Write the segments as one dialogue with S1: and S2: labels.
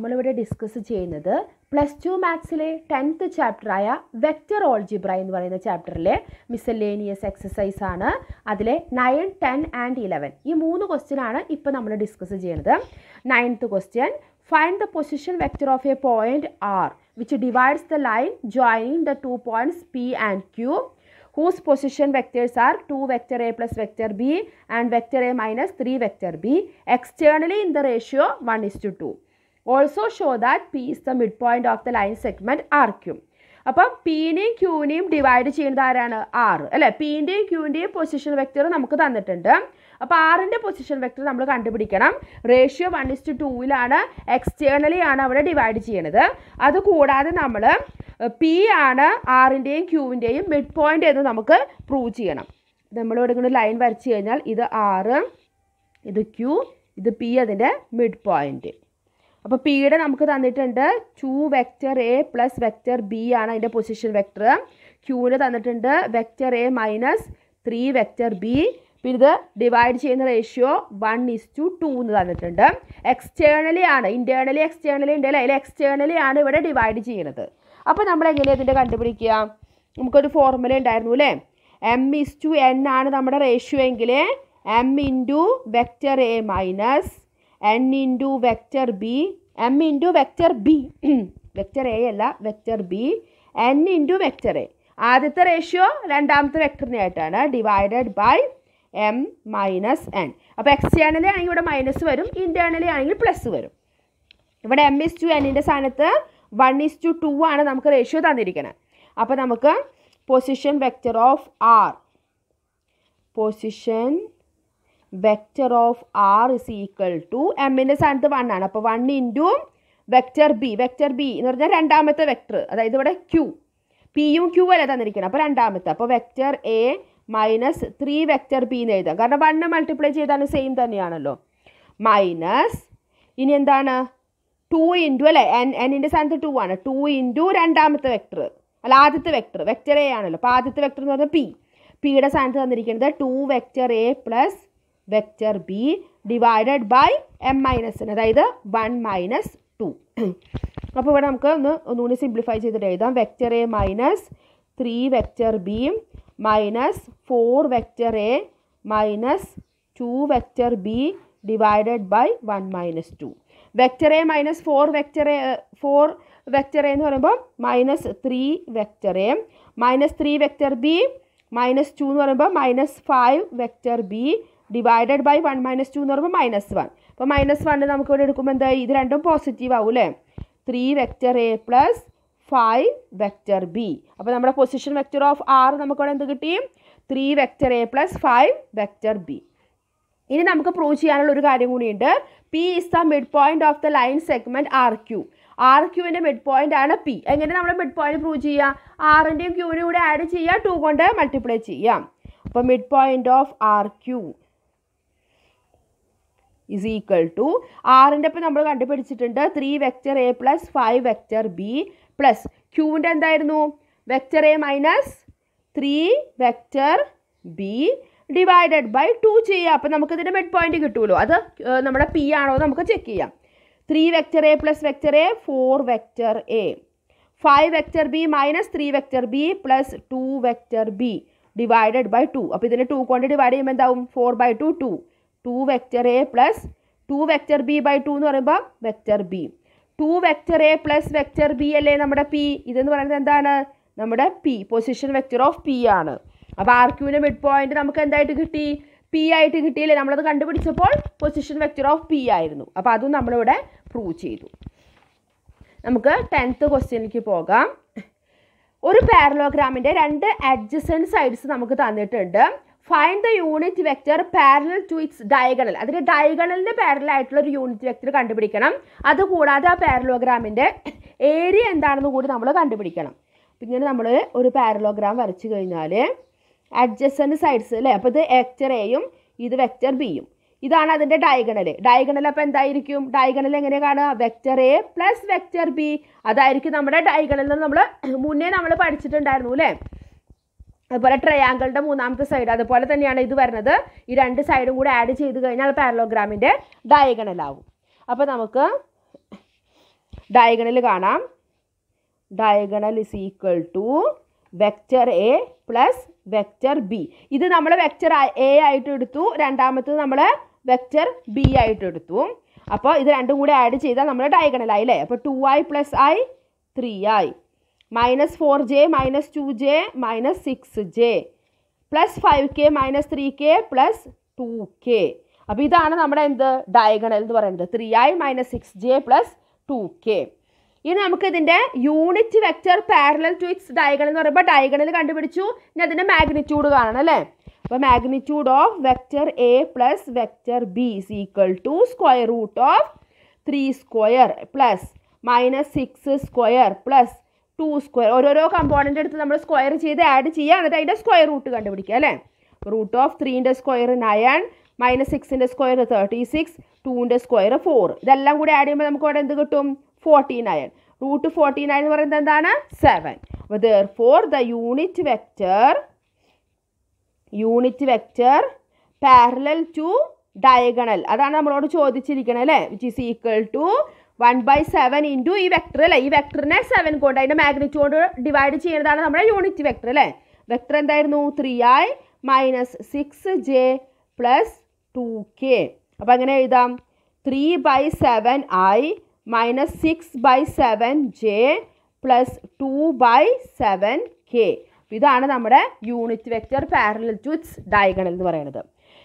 S1: നമ്മളിവിടെ ഡിസ്കസ് ചെയ്യുന്നത് plus two മാത്സിലെ ടെൻത്ത് ചാപ്റ്ററായ വെക്റ്റർ ഓൾജിബ്ര എന്ന് പറയുന്ന ചാപ്റ്ററിലെ മിസലേനിയസ് എക്സസൈസ് ആണ് അതിലെ നയൻ ടെൻ ആൻഡ് ഇലവൻ ഈ മൂന്ന് ക്വസ്റ്റ്യൻ ആണ് ഇപ്പോൾ നമ്മൾ ഡിസ്കസ് ചെയ്യുന്നത് ninth question find the position vector of a point R which divides the line joining the two points P and Q whose position vectors are two vector a plus vector b and vector a minus three vector b externally in the ratio one is to two also show that P is the mid point of the line segment R അപ്പം പീനെയും ക്യൂനെയും divide ചെയ്യുന്നത് ആരാണ് ആറ് അല്ലേ പീൻ്റെയും ക്യൂവിൻ്റെയും position vector നമുക്ക് തന്നിട്ടുണ്ട് അപ്പോൾ ആറിൻ്റെ പൊസിഷൻ വെക്റ്റർ നമ്മൾ കണ്ടുപിടിക്കണം റേഷ്യോ വൺ ഇസ്റ്റ് ടൂവിലാണ് എക്സ്റ്റേണലി ആണ് അവിടെ ഡിവൈഡ് ചെയ്യണത് അതുകൂടാതെ നമ്മൾ പി ആണ് ആറിൻ്റെയും ക്യൂവിൻ്റെയും മിഡ് പോയിന്റ് എന്ന് നമുക്ക് പ്രൂവ് ചെയ്യണം നമ്മൾ ഇവിടെ ഇങ്ങനെ ലൈൻ വരച്ച് കഴിഞ്ഞാൽ ഇത് ആറ് ഇത് ക്യൂ ഇത് പി അതിൻ്റെ മിഡ് പോയിൻറ്റ് അപ്പോൾ പിയുടെ നമുക്ക് തന്നിട്ടുണ്ട് two vector A plus vector b ആണ് അതിൻ്റെ പൊസിഷൻ വെക്റ്റർ ക്യൂവിന് തന്നിട്ടുണ്ട് vector A minus three vector b പിന്നെ ഇത് ഡിവൈഡ് ചെയ്യുന്ന ratio one is to two two തന്നിട്ടുണ്ട് എക്സ്റ്റേണലി ആണ് ഇൻറ്റേർണലി എക്സ്റ്റേണലി ഉണ്ടല്ലോ അതിൽ എക്സ്റ്റേണലി ആണ് ഇവിടെ ഡിവൈഡ് ചെയ്യുന്നത് അപ്പോൾ നമ്മൾ എങ്ങനെയാണ് ഇതിൻ്റെ കണ്ടുപിടിക്കുക നമുക്കൊരു ഫോർമുല ഉണ്ടായിരുന്നു അല്ലേ എം ഇസ് ടു എൻ ആണ് നമ്മുടെ റേഷ്യോ എങ്കിൽ m into vector A minus n into vector b m into vector b vector a അല്ല vector b n into vector a ആദ്യത്തെ റേഷ്യോ രണ്ടാമത്തെ വെക്ടറിനെ ആയിട്ടാണ് divided by M minus n അപ്പോൾ externally ആണെങ്കിൽ ഇവിടെ മൈനസ് വരും ഇൻറ്റേണലി ആണെങ്കിൽ പ്ലസ് വരും ഇവിടെ എം ഇസ് ടു എന്നിൻ്റെ സ്ഥാനത്ത് വൺ ഇസ് ടു ടു ആണ് നമുക്ക് റേഷ്യോ തന്നിരിക്കുന്നത് അപ്പോൾ നമുക്ക് position vector of R position vector of R is equal to എമ്മിൻ്റെ സ്ഥാനത്ത് വൺ ആണ് അപ്പോൾ one into vector b vector b എന്ന് പറഞ്ഞാൽ രണ്ടാമത്തെ വെക്റ്റർ അതായത് ഇവിടെ ക്യൂ പിയും ക്യൂ അല്ലേ തന്നിരിക്കണം അപ്പോൾ രണ്ടാമത്തെ അപ്പോൾ vector A minus three vector b എന്ന് എഴുതാം കാരണം വണ്ണ് മൾട്ടിപ്ലൈ ചെയ്താലും സെയിം തന്നെയാണല്ലോ മൈനസ് ഇനി എന്താണ് ടു ഇൻറ്റു അല്ലേ എൻ എന്നിൻ്റെ സ്ഥാനത്ത് ടു ആണ് ടു ഇൻറ്റു രണ്ടാമത്തെ വെക്ടർ അല്ല ആദ്യത്തെ വെക്ടർ വെക്റ്റർ എ ആണല്ലോ അപ്പോൾ ആദ്യത്തെ വെക്ടർ എന്ന് പറഞ്ഞാൽ പി പിയുടെ സ്ഥാനത്ത് തന്നിരിക്കുന്നത് two vector A plus vector B divided by M minus N അതായത് വൺ മൈനസ് ടു അപ്പോൾ ഇവിടെ നമുക്ക് ഒന്ന് ഒന്നുകൂടി സിംപ്ലിഫൈ ചെയ്തിട്ട് എഴുതാം vector A minus three vector B minus four vector A minus two vector B divided by one minus two vector A minus four vector A four vector A എന്ന് പറയുമ്പോൾ minus three vector A minus three vector B minus two എന്ന് പറയുമ്പോൾ minus five vector B divided by one minus two എന്ന് പറയുമ്പോൾ minus one അപ്പോൾ minus one നമുക്ക് ഇവിടെ എടുക്കുമ്പോൾ എന്താ ഇത് രണ്ടും പോസിറ്റീവ് ആവും അല്ലേ three vector A plus five vector B അപ്പോൾ നമ്മുടെ പൊസിഷൻ വെക്റ്റർ ഓഫ് ആർ നമുക്കവിടെ എന്ത് കിട്ടി three vector A plus five vector B ഇനി നമുക്ക് പ്രൂവ് ചെയ്യാനുള്ള ഒരു കാര്യം കൂടിയുണ്ട് P is the mid point of the line segment R Q R ക്യൂവിൻ്റെ മിഡ് പോയിന്റ് ആണ് പി എങ്ങനെ നമ്മൾ മിഡ് പോയിന്റ് പ്രൂവ് ചെയ്യാം ആറിൻ്റെയും ക്യൂവിനും കൂടെ ആഡ് ചെയ്യുക ടു കൊണ്ട് മൾട്ടിപ്ലൈ ചെയ്യാം അപ്പോൾ mid point of R Q is equal to ആറിൻ്റെ ഒപ്പം നമ്മൾ കണ്ടുപിടിച്ചിട്ടുണ്ട് three vector A plus five vector B plus ക്യൂവിൻ്റെ എന്തായിരുന്നു vector A minus three vector B divided by two ചെയ്യുക അപ്പം നമുക്കിതിൻ്റെ മിഡ് പോയിന്റ് കിട്ടുമല്ലോ അത് നമ്മുടെ പി ആണോ നമുക്ക് ചെക്ക് ചെയ്യാം three vector A plus vector A four vector A five vector B minus three vector B plus two vector B divided by two അപ്പോൾ ഇതിനെ ടു കൊണ്ട് ഡിവൈഡ് ചെയ്യുമ്പോൾ എന്താവും four by two two two vector A plus two vector B by two എന്ന് പറയുമ്പോൾ vector B two vector A plus vector B അല്ലേ നമ്മുടെ P ഇതെന്ന് പറയുന്നത് എന്താണ് നമ്മുടെ P position vector of P ആണ് അപ്പോൾ ആർ മിഡ് പോയിന്റ് നമുക്ക് എന്തായിട്ട് കിട്ടി പി ആയിട്ട് കിട്ടിയില്ലേ നമ്മളത് കണ്ടുപിടിച്ചപ്പോൾ പൊസിഷൻ വെക്റ്റർ ഓഫ് പി ആയിരുന്നു അപ്പോൾ അതും നമ്മളിവിടെ പ്രൂവ് ചെയ്തു നമുക്ക് ടെൻത്ത് ക്വസ്റ്റ്യനിലേക്ക് പോകാം ഒരു പാരലോഗ്രാമിൻ്റെ രണ്ട് അഡ്ജസൻറ്റ് സൈഡ്സ് നമുക്ക് തന്നിട്ടുണ്ട് find the unit vector parallel to its diagonal അതിൻ്റെ ഡയഗണലിന് പാരലൽ ആയിട്ടുള്ള ഒരു യൂണിറ്റ് വെക്റ്റർ കണ്ടുപിടിക്കണം അതുകൂടാതെ ആ പാരലോഗ്രാമിൻ്റെ ഏരിയ എന്താണെന്ന് കൂടി നമ്മൾ കണ്ടുപിടിക്കണം ഇങ്ങനെ നമ്മൾ ഒരു പാരലോഗ്രാം വരച്ചു കഴിഞ്ഞാൽ അഡ്ജസ്റ്റൻ്റ് സൈഡ്സ് അല്ലേ അപ്പോൾ ഇത് വെക്റ്റർ എയും ഇത് വെക്റ്റർ ബിയും ഇതാണ് അതിൻ്റെ ഡയഗണൽ ഡയഗണൽ അപ്പോൾ എന്തായിരിക്കും ഡയഗണൽ എങ്ങനെ കാണുക vector A plus vector B അതായിരിക്കും നമ്മുടെ ഡയഗണൽ നമ്മൾ മുന്നേ നമ്മൾ പഠിച്ചിട്ടുണ്ടായിരുന്നു അല്ലേ അതുപോലെ ട്രയാങ്കിളിൻ്റെ മൂന്നാമത്തെ സൈഡ് അതുപോലെ തന്നെയാണ് ഇത് വരുന്നത് ഈ രണ്ട് സൈഡും കൂടി ആഡ് ചെയ്ത് കഴിഞ്ഞാൽ പാരലോഗ്രാമിൻ്റെ ഡയഗണലാവും അപ്പോൾ നമുക്ക് ഡയഗണൽ കാണാം diagonal is equal to vector A plus vector B ഇത് നമ്മൾ വെക്റ്റർ എ ആയിട്ട് എടുത്തു രണ്ടാമത്തത് നമ്മൾ വെക്റ്റർ ബി ആയിട്ട് എടുത്തു അപ്പോൾ ഇത് രണ്ടും കൂടി ആഡ് ചെയ്താൽ നമ്മൾ ഡയഗണലായി അല്ലേ അപ്പോൾ two I plus I three I minus minus four J J two minus six J plus five K minus three K plus two K അപ്പോൾ ഇതാണ് നമ്മുടെ എന്ത് ഡയഗണൽ എന്ന് പറയുന്നത് three I minus six J plus two K ഇനി നമുക്ക് ഇതിൻ്റെ unit vector parallel to its diagonal എന്ന് പറയുമ്പോൾ ഡയഗണൽ കണ്ടുപിടിച്ചു ഇനി അതിൻ്റെ മാഗ്നിറ്റ്യൂഡ് കാണണം അല്ലേ അപ്പോൾ magnitude of vector A plus vector B is equal to square root of three square plus minus six square plus two square ഓരോരോ കമ്പോണൻ്റ് എടുത്ത് നമ്മൾ സ്ക്വയർ ചെയ്ത് ആഡ് ചെയ്യുക എന്നിട്ട് അതിൻ്റെ സ്ക്വയർ റൂട്ട് കണ്ടുപിടിക്കുക അല്ലേ റൂട്ട് ഓഫ് ത്രീൻ്റെ സ്ക്വയർ നയൻ മൈനസ് സിക്സിൻ്റെ സ്ക്വയർ തേർട്ടി സിക്സ് ടൂവിൻ്റെ സ്ക്വയർ ഫോർ ഇതെല്ലാം കൂടി ആഡ് ചെയ്യുമ്പോൾ നമുക്ക് അവിടെ എന്ത് കിട്ടും forty nine root forty nine എന്ന് പറയുന്നത് എന്താണ് സെവൻ അപ്പോൾ therefore the unit vector unit vector parallel to diagonal അതാണ് നമ്മളോട് ചോദിച്ചിരിക്കണത് അല്ലേ which is equal to one by seven into ഈ വെക്ടർ അല്ലേ ഈ വെക്ടറിനെ സെവൻ കൊണ്ട് അതിൻ്റെ മാഗ്നിറ്റ്യൂഡ് ഡിവൈഡ് ചെയ്യുന്നതാണ് നമ്മുടെ യൂണിറ്റ് വെക്ടർ അല്ലേ വെക്ടർ എന്തായിരുന്നു three I minus six J plus two K അപ്പോൾ എങ്ങനെ എഴുതാം three by seven I minus six by seven J plus two by seven K ഇതാണ് നമ്മുടെ unit vector parallel to its diagonal എന്ന് പറയുന്നത്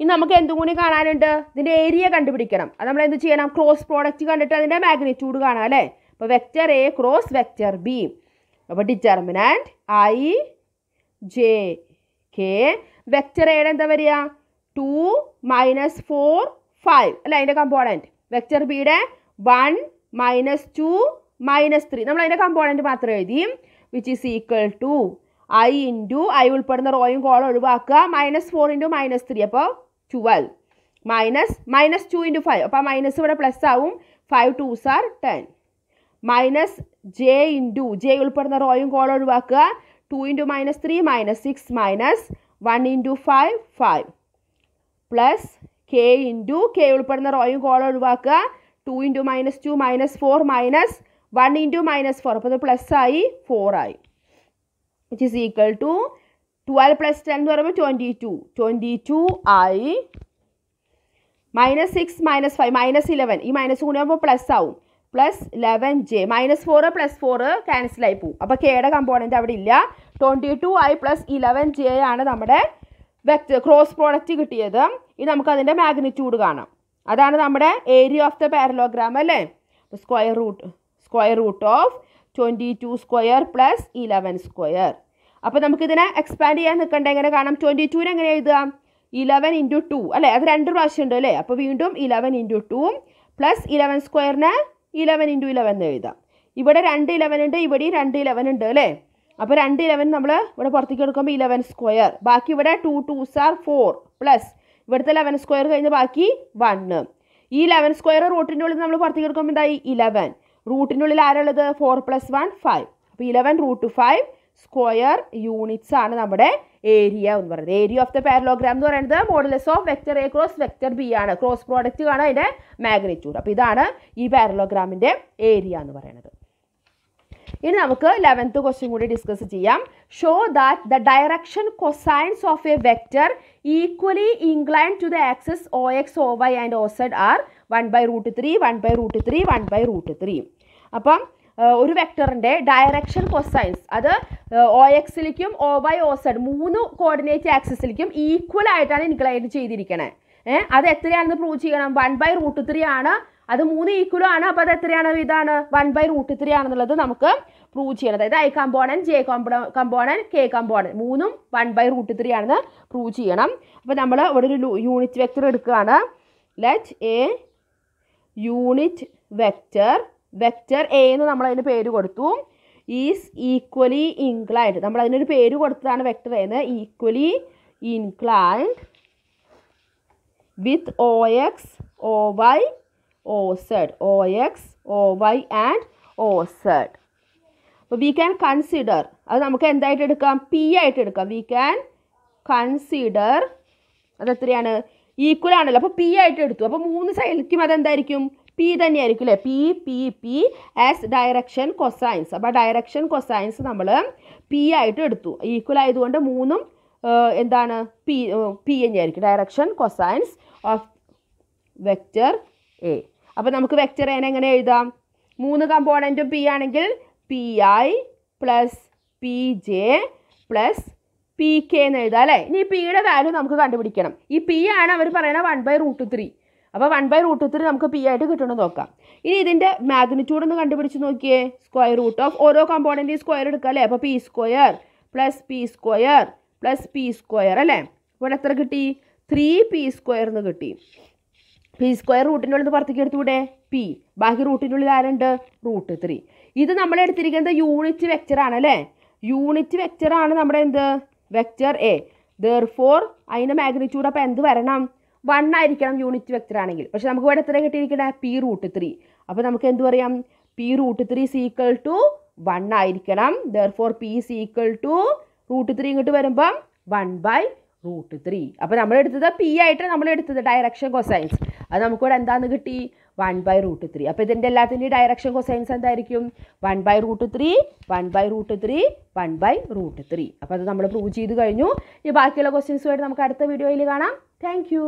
S1: ഇനി നമുക്ക് എന്തും കൂടി കാണാനുണ്ട് ഇതിൻ്റെ ഏരിയ കണ്ടുപിടിക്കണം അത് നമ്മൾ എന്ത് ചെയ്യണം ക്രോസ് പ്രോഡക്റ്റ് കണ്ടിട്ട് അതിൻ്റെ മാഗ്നിറ്റ്യൂഡ് കാണാം അല്ലേ അപ്പോൾ vector A cross vector B അപ്പോൾ determinant I J K vector എയുടെ എന്താ വരിക ടു മൈനസ് ഫോർ ഫൈവ് അല്ല അതിൻ്റെ കമ്പോണൻറ്റ് വെക്റ്റർ ബിയുടെ one minus two minus three നമ്മൾ അതിൻ്റെ കമ്പോണൻറ്റ് മാത്രം എഴുതി which is equal to I into I ഉൾപ്പെടുന്ന റോയും കോളും ഒഴിവാക്കുക minus four into minus three അപ്പോൾ twelve minus minus two into five അപ്പോൾ ആ മൈനസ് ഇവിടെ പ്ലസ് ആവും five two sir ten minus J into J ഉൾപ്പെടുന്ന റോയും കോളം ഒഴിവാക്കുക two into minus three minus six minus one into five five plus K into K ഉൾപ്പെടുന്ന റോയും column ഒഴിവാക്കുക two into minus two minus four minus one into minus four അപ്പോൾ അത് plus ആയി four ആയി which is equal to twelve plus ten എന്ന് പറയുമ്പോൾ twenty two twenty two ആയി minus six minus five minus eleven ഈ minus കൂടി ആകുമ്പോൾ പ്ലസ് ആവും plus eleven J minus four plus four ക്യാൻസലായി പോവും അപ്പോൾ കെയുടെ കമ്പോണൻറ്റ് അവിടെ ഇല്ല ട്വൻറ്റി ടു ആയി പ്ലസ് ഇലവൻ ജെ ആണ് നമ്മുടെ വെക്ട് ക്രോസ് പ്രോഡക്റ്റ് കിട്ടിയത് ഇനി നമുക്കതിൻ്റെ മാഗ്നിറ്റ്യൂഡ് കാണാം അതാണ് നമ്മുടെ ഏരിയ ഓഫ് ദ പാരലോഗ്രാം അല്ലേ square root square root of twenty two square plus eleven square അപ്പോൾ നമുക്കിതിനെ എക്സ്പാൻഡ് ചെയ്യാൻ നിൽക്കണ്ട എങ്ങനെ കാണാം ട്വൻറ്റി ടുവിന് എങ്ങനെ എഴുതാം ഇലവൻ ഇൻറ്റു ടു അല്ലേ അത് രണ്ട് പ്രാവശ്യം ഉണ്ട് അല്ലേ അപ്പോൾ വീണ്ടും eleven into two plus eleven സ്ക്വയറിന് ഇലവൻ ഇൻറ്റു ഇലവൻ എന്ന് എഴുതാം ഇവിടെ രണ്ട് ഇലവൻ ഉണ്ട് ഇവിടെയും രണ്ട് ഇലവൻ ഉണ്ട് അല്ലേ അപ്പോൾ രണ്ട് ഇലവൻ നമ്മൾ ഇവിടെ പുറത്തേക്ക് എടുക്കുമ്പോൾ ഇലവൻ സ്ക്വയർ ബാക്കി ഇവിടെ two two are four plus ഇവിടുത്തെ ലെവൻ സ്ക്വയർ കഴിഞ്ഞ് ബാക്കി വണ്ണ് ഈ ലെവൻ സ്ക്വയർ റൂട്ടിൻ്റെ ഉള്ളിൽ നമ്മൾ പുറത്തേക്ക് എടുക്കുമ്പോൾ എന്തായി ഇലവൻ റൂട്ടിൻ്റെ ഉള്ളിൽ ആരുള്ളത് ഫോർ പ്ലസ് വൺ ഫൈവ് അപ്പോൾ eleven root five square units ആണ് നമ്മുടെ ഏരിയ എന്ന് പറയുന്നത് ഏരിയ ഓഫ് ദ പാരലോഗ്രാം എന്ന് പറയുന്നത് modulus of vector A cross vector B ആണ് ക്രോസ് പ്രോഡക്റ്റ് ആണ് അതിൻ്റെ മാഗ്നിറ്റ്യൂഡ് അപ്പോൾ ഇതാണ് ഈ പാരലോഗ്രാമിൻ്റെ ഏരിയ എന്ന് പറയുന്നത് ഇനി നമുക്ക് ലെവൻത്ത് ക്വസ്റ്റ്യൻ കൂടി ഡിസ്കസ് ചെയ്യാം show that the direction cosines of a vector equally inclined to the axes O X O Y and O Z are one by root three one by root three one by root three അപ്പം ഒരു വെക്ടറിൻ്റെ direction cosines അത് O എക്സിലേക്കും O Y O Z മൂന്ന് coordinate ആക്സിസിലേക്കും equal ആയിട്ടാണ് inclined ചെയ്തിരിക്കണേ ഏഹ് അത് എത്രയാണെന്ന് പ്രൂവ് ചെയ്യണം വൺ ബൈ റൂട്ട് ത്രീ ആണ് അത് മൂന്ന് ഈക്വലും ആണ് അപ്പോൾ അത് എത്രയാണ് ഇതാണ് വൺ ബൈ റൂട്ട് ത്രീ ആണെന്നുള്ളത് നമുക്ക് പ്രൂവ് ചെയ്യണം അതായത് ഐ കമ്പോണൻ ജെ കോമ്പോ കമ്പോണൻ കെ കമ്പോണൻ മൂന്നും വൺ ബൈ റൂട്ട് ത്രീ ആണെന്ന് പ്രൂവ് ചെയ്യണം അപ്പോൾ നമ്മൾ ഇവിടെ ഒരു യൂണിറ്റ് വെക്ടർ എടുക്കുകയാണ് let a unit vector vector A എന്ന് നമ്മൾ അതിന് പേര് കൊടുത്തു ഈസ് ഈക്വലി ഇൻക്ലൈൻഡ് നമ്മൾ അതിനൊരു പേര് കൊടുത്തതാണ് വെക്റ്റർ എന്ന് equally inclined with O X O Y O Z O X O Y and O Z അപ്പോൾ വി ക്യാൻ കൺസിഡർ അത് നമുക്ക് എന്തായിട്ട് എടുക്കാം പി ആയിട്ട് എടുക്കാം വി ക്യാൻ കൺസിഡർ അത് എത്രയാണ് ഈക്വൽ ആണല്ലോ അപ്പോൾ പി ആയിട്ട് എടുത്തു അപ്പോൾ മൂന്ന് സൈഡിലേക്കും അതെന്തായിരിക്കും പി തന്നെയായിരിക്കും അല്ലേ P P P as direction cosines അപ്പോൾ ഡയറക്ഷൻ കൊസൈൻസ് നമ്മൾ പി ആയിട്ട് എടുത്തു ഈക്വൽ ആയതുകൊണ്ട് മൂന്നും എന്താണ് പി പി തന്നെയായിരിക്കും direction cosines of vector A അപ്പോൾ നമുക്ക് വെക്റ്റർ എനെ എങ്ങനെ എഴുതാം മൂന്ന് കമ്പോണൻറ്റും പി ആണെങ്കിൽ P I plus P J plus P K എന്ന് എഴുതാം അല്ലേ ഇനി പിയുടെ വാല്യൂ നമുക്ക് കണ്ടുപിടിക്കണം ഈ പി ആണ് അവർ പറയുന്നത് വൺ ബൈ റൂട്ട് ത്രീ അപ്പോൾ വൺ ബൈ റൂട്ട് ത്രീ നമുക്ക് പി ആയിട്ട് കിട്ടണമെന്ന് നോക്കാം ഇനി ഇതിൻ്റെ മാഗ്നിറ്റ്യൂഡ് ഒന്ന് കണ്ടുപിടിച്ച് നോക്കിയേ സ്ക്വയർ റൂട്ട് ഓഫ് ഓരോ ഈ സ്ക്വയർ എടുക്കുക അല്ലേ അപ്പോൾ P square plus P square plus P square അല്ലേ അപ്പോൾ എത്ര കിട്ടി ത്രീ പി സ്ക്വയർ എന്ന് കിട്ടി പി സ്ക്വയർ റൂട്ടിൻ്റെ ഉള്ളിൽ പുറത്തേക്ക് എടുത്തുകൂടെ പി ബാക്കി റൂട്ടിൻ്റെ ഉള്ളിൽ ആരുണ്ട് റൂട്ട് ത്രീ ഇത് നമ്മൾ എടുത്തിരിക്കുന്നത് യൂണിറ്റ് വെക്ചറാണ് അല്ലേ യൂണിറ്റ് വെക്ചറാണ് നമ്മുടെ എന്ത് വെക്ചർ എ ദർ ഫോർ അതിൻ്റെ മാഗ്നിറ്റ്യൂഡ് അപ്പോൾ എന്ത് വരണം വൺ ആയിരിക്കണം യൂണിറ്റ് വെക്ടർ ആണെങ്കിൽ പക്ഷേ നമുക്ക് ഇവിടെ എത്ര കിട്ടിയിരിക്കണേ പി റൂട്ട് ത്രീ അപ്പോൾ നമുക്ക് എന്ത് പറയാം P root three is equal to one ആയിരിക്കണം therefore P is equal to root three ഇങ്ങോട്ട് വരുമ്പം വൺ ബൈ റൂട്ട് ത്രീ അപ്പോൾ നമ്മളെടുത്തത് പി ആയിട്ട് നമ്മളെടുത്തത് ഡയറക്ഷൻ കൊസൈൻസ് അത് നമുക്കിവിടെ എന്താന്ന് കിട്ടി വൺ ബൈ റൂട്ട് ത്രീ അപ്പോൾ ഇതിൻ്റെ എല്ലാത്തിൻ്റെയും ഡയറക്ഷൻ കൊസൈൻസ് എന്തായിരിക്കും one by root three one by root three one by root three അപ്പോൾ അത് നമ്മൾ പ്രൂവ് ചെയ്ത് കഴിഞ്ഞു ഈ ബാക്കിയുള്ള ക്വസ്റ്റ്യൻസുമായിട്ട് നമുക്ക് അടുത്ത വീഡിയോയിൽ കാണാം താങ്ക് യു